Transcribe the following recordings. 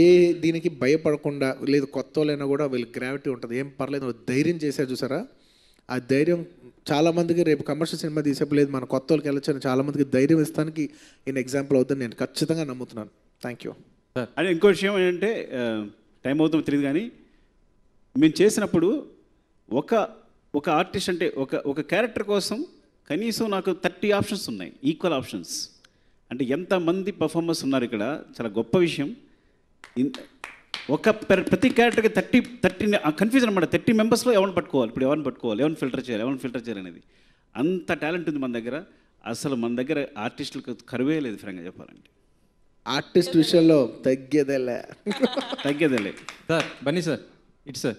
ఏ దీనికి భయపడకుండా లేదు కొత్త వాళ్ళైనా కూడా వీళ్ళకి గ్రావిటీ ఉంటుంది ఏం పర్లేదు ధైర్యం చేశారు చూసారా ఆ ధైర్యం చాలామందికి రేపు కమర్షియల్ సినిమా తీసేపలేదు మన కొత్త వాళ్ళకి వెళ్ళొచ్చు చాలామందికి ధైర్యం ఇస్తానికి ఈయన ఎగ్జాంపుల్ అవుతుంది నేను ఖచ్చితంగా నమ్ముతున్నాను థ్యాంక్ యూ అదే ఇంకో విషయం ఏంటంటే టైం అవుతుంది తెలియదు కానీ మేము చేసినప్పుడు ఒక ఒక ఆర్టిస్ట్ అంటే ఒక ఒక క్యారెక్టర్ కోసం కనీసం నాకు థర్టీ ఆప్షన్స్ ఉన్నాయి ఈక్వల్ ఆప్షన్స్ అంటే ఎంతమంది పర్ఫార్మర్స్ ఉన్నారు ఇక్కడ చాలా గొప్ప విషయం ఒక ప్రతి క్యారెక్టర్కి థర్టీ థర్టీ కన్ఫ్యూజన్ అనమాట థర్టీ మెంబర్స్లో ఎవరిని పట్టుకోవాలి ఇప్పుడు ఎవరిని పట్టుకోవాలి ఎవరిని ఫిల్టర్ చేయాలి ఎవరిని ఫిల్టర్ చేయాలి అనేది అంత టాలెంట్ ఉంది మన దగ్గర అసలు మన దగ్గర ఆర్టిస్టులకు కరువే లేదు ఫ్రెండ్గా చెప్పాలంటే ఆర్టిస్ట్ విషయంలో తగ్గేదేలే తగ్గేదేలే sir Bunny sir it sir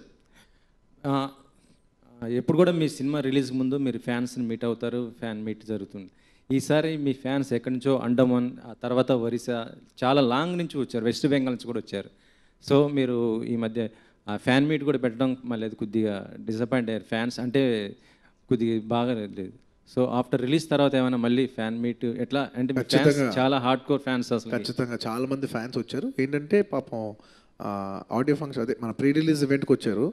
ఎప్పుడు కూడా మీ సినిమా రిలీజ్ ముందు మీరు ఫ్యాన్స్ని మీట్ అవుతారు ఫ్యాన్ మీట్ జరుగుతుంది ఈసారి మీ ఫ్యాన్స్ ఎక్కడి నుంచో అండమాన్ ఆ తర్వాత ఒరిస్సా చాలా లాంగ్ నుంచి వచ్చారు వెస్ట్ బెంగాల్ నుంచి కూడా వచ్చారు సో మీరు ఈ మధ్య ఆ ఫ్యాన్ మీట్ కూడా పెట్టడం మళ్ళీ కొద్దిగా డిసప్పాయింట్ అయ్యారు ఫ్యాన్స్ అంటే కొద్దిగా బాగా లేదు సో ఆఫ్టర్ రిలీజ్ తర్వాత ఏమైనా మళ్ళీ ఫ్యాన్ మీట్ ఎట్లా అంటే ఫ్యాన్స్ చాలా హార్డ్ కోర్ ఫ్యాన్స్ అసలు ఖచ్చితంగా చాలా మంది ఫ్యాన్స్ వచ్చారు ఏంటంటే పాపం ఆడియో ఫంక్షన్ అదే మన ప్రీ రిలీజ్ ఈవెంట్కి వచ్చారు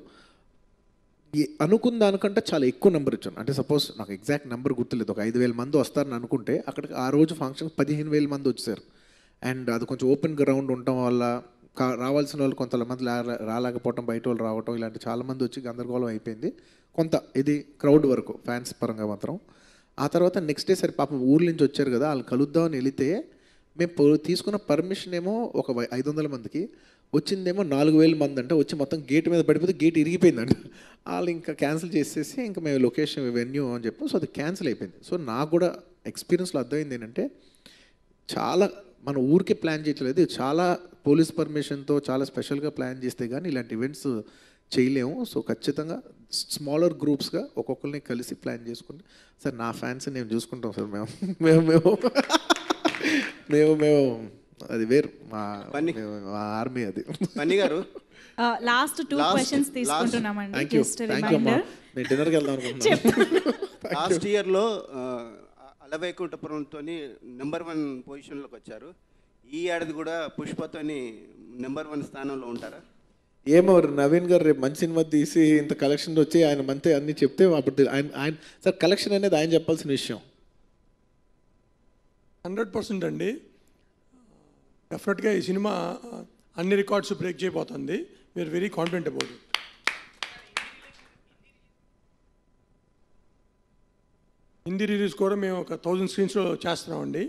అనుకున్న దానికంటే చాలా ఎక్కువ నెంబర్ ఇచ్చాను అంటే సపోజ్ నాకు ఎగ్జాక్ట్ నెంబర్ గుర్తులేదు ఒక ఐదు వేల మంది వస్తారని అనుకుంటే అక్కడికి ఆ రోజు ఫంక్షన్ పదిహేను వేల మంది వచ్చేసారు అండ్ అది కొంచెం ఓపెన్ గ్రౌండ్ ఉండటం వల్ల రావాల్సిన వాళ్ళు కొంతమంది రాలేకపోవటం బయట వాళ్ళు రావటం ఇలాంటి చాలామంది వచ్చి గందరగోళం అయిపోయింది కొంత ఇది క్రౌడ్ వరకు ఫ్యాన్స్ పరంగా మాత్రం ఆ తర్వాత నెక్స్ట్ డే సరే పాపం ఊరి నుంచి వచ్చారు కదా వాళ్ళు కలుద్దామని వెళితే మేము తీసుకున్న పర్మిషన్ ఏమో ఒక ఐదు వందల మందికి వచ్చిందేమో నాలుగు వేల మంది అంట వచ్చి మొత్తం గేట్ మీద పడిపోతే గేట్ ఇరిగిపోయిందంట వాళ్ళు ఇంకా క్యాన్సిల్ చేసేసి ఇంకా మేము లొకేషన్ వెన్యూ అని చెప్పి సో అది క్యాన్సిల్ అయిపోయింది సో నాకు కూడా ఎక్స్పీరియన్స్లో అర్థమైంది ఏంటంటే చాలా మన ఊరికే ప్లాన్ చేయట్లేదు చాలా పోలీస్ పర్మిషన్తో చాలా స్పెషల్గా ప్లాన్ చేస్తే కానీ ఇలాంటి ఈవెంట్స్ చేయలేము సో ఖచ్చితంగా స్మాలర్ గ్రూప్స్గా ఒక్కొక్కరిని కలిసి ప్లాన్ చేసుకుని సార్ నా ఫ్యాన్స్ నేను చూసుకుంటాం సార్ మేము మేము మేము మేము మేము అది వేరు మా మా ఆర్మీ అది Bunny garu last two questions తీసుకుంటున్నామండి జస్ట్ రిమైండర్ నేను డిన్నర్కి వెళ్దాం అనుకుంటున్నాను లాస్ట్ ఇయర్లో అలవేకుటపురంతో నెంబర్ వన్ లోకి వచ్చారు ఈ ఏడాది కూడా పుష్పతోని నెంబర్ వన్ స్థానంలో ఉంటారా ఏమో నవీన్ గారు రేపు మంచి సినిమా తీసి ఇంత కలెక్షన్ వచ్చి ఆయన మంతే అన్ని చెప్తే అప్పుడు ఆయన ఆయన సార్ కలెక్షన్ అనేది ఆయన చెప్పాల్సిన విషయం హండ్రెడ్ పర్సెంట్ అండి డెఫినెట్గా ఈ సినిమా అన్ని రికార్డ్స్ బ్రేక్ చేయబోతుంది మీరు very confident about it Hindi release కూడా మేము ఒక థౌజండ్ స్క్రీన్స్లో చేస్తున్నామండి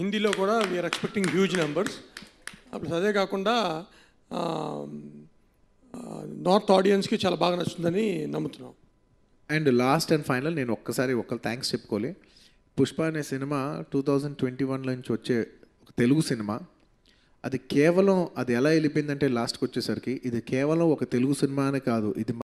హిందీలో కూడా వీఆర్ ఎక్స్పెక్టింగ్ హ్యూజ్ నెంబర్స్ అప్పుడు అదే కాకుండా నార్త్ ఆడియన్స్కి చాలా బాగా నచ్చుతుందని నమ్ముతున్నాం అండ్ లాస్ట్ అండ్ ఫైనల్ నేను ఒక్కసారి ఒక్క థ్యాంక్స్ చెప్పుకోలే పుష్ప అనే cinema two thousand twenty one నుంచి వచ్చే తెలుగు సినిమా అది కేవలం అది ఎలా వెళ్ళిపోయిందంటే లాస్ట్కి వచ్చేసరికి ఇది కేవలం ఒక తెలుగు సినిమా కాదు ఇది